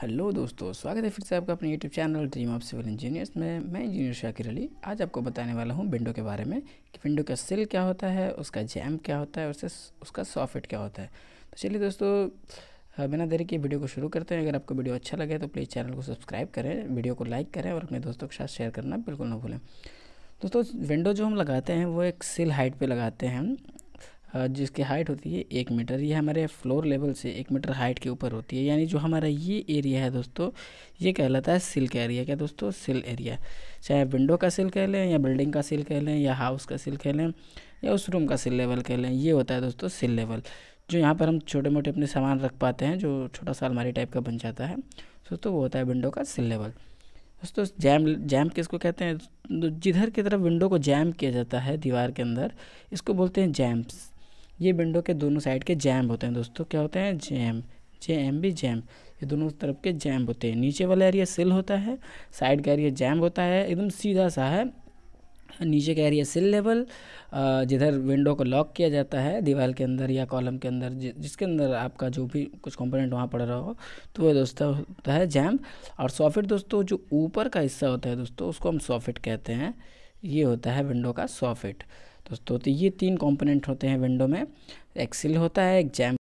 hello दोस्तों स्वागत है फिर से आपका अपने YouTube channel dream of civil engineers में मैं इंजीनियर शाकिर अली आज आपको बताने वाला हूँ विंडो के बारे में कि विंडो का सिल क्या होता है उसका जैम क्या होता है उससे उसका सॉफ्ट क्या होता है तो चलिए दोस्तों बिना देरी के वीडियो को शुरू करते हैं अगर आपको वीडियो अच्छा लगे तो प्लीज़ चैनल को सब्सक्राइब करें वीडियो को लाइक करें और अपने दोस्तों के साथ शेयर करना बिल्कुल ना भूलें दोस्तों विंडो जो हम लगाते हैं वो एक सिल हाइट पर लगाते हैं जिसकी हाइट होती है एक मीटर ये हमारे फ्लोर लेवल से एक मीटर हाइट के ऊपर होती है यानी जो हमारा ये एरिया है दोस्तों ये कहलाता है सिल का एरिया क्या दोस्तों सिल एरिया चाहे विंडो का सिल कह लें या बिल्डिंग का सिल कह लें या हाउस का सिल कह लें या उस रूम का सिल लेवल कह लें ये होता है दोस्तों सिल लेवल जो यहाँ पर हम छोटे मोटे अपने सामान रख पाते हैं जो छोटा सा अलमारी टाइप का बन जाता है दोस्तों वो होता है विंडो का सिल लेवल दोस्तों जैम जैम किसको कहते हैं जिधर की तरफ विंडो को जैम किया जाता है दीवार के अंदर इसको बोलते हैं जैम्स ये विंडो के दोनों साइड के जैम होते हैं दोस्तों क्या होते हैं JAM J M B JAM ये दोनों तरफ के जैम होते हैं नीचे वाला एरिया सिल होता है साइड का एरिया जैम होता है एकदम सीधा सा है नीचे का एरिया सिल लेवल जिधर विंडो को लॉक किया जाता है दीवार के अंदर या कॉलम के अंदर जिसके अंदर आपका जो भी कुछ कंपोनेंट वहाँ पड़ रहा हो तो वह दोस्तों होता है जैम और सॉफिट दोस्तों जो ऊपर का हिस्सा होता है दोस्तों उसको हम सॉफिट कहते हैं ये होता है विंडो का सॉफिट दोस्तों तो ये तीन कंपोनेंट होते हैं विंडो में एक्सेल होता है एग्जाम